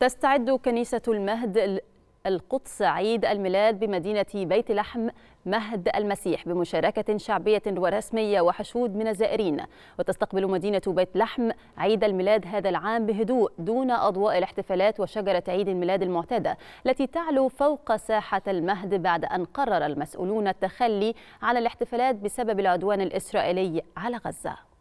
تستعد كنيسة المهد القدس عيد الميلاد بمدينة بيت لحم مهد المسيح بمشاركة شعبية ورسمية وحشود من الزائرين وتستقبل مدينة بيت لحم عيد الميلاد هذا العام بهدوء دون أضواء الاحتفالات وشجرة عيد الميلاد المعتادة التي تعلو فوق ساحة المهد بعد أن قرر المسؤولون التخلي عن الاحتفالات بسبب العدوان الإسرائيلي على غزة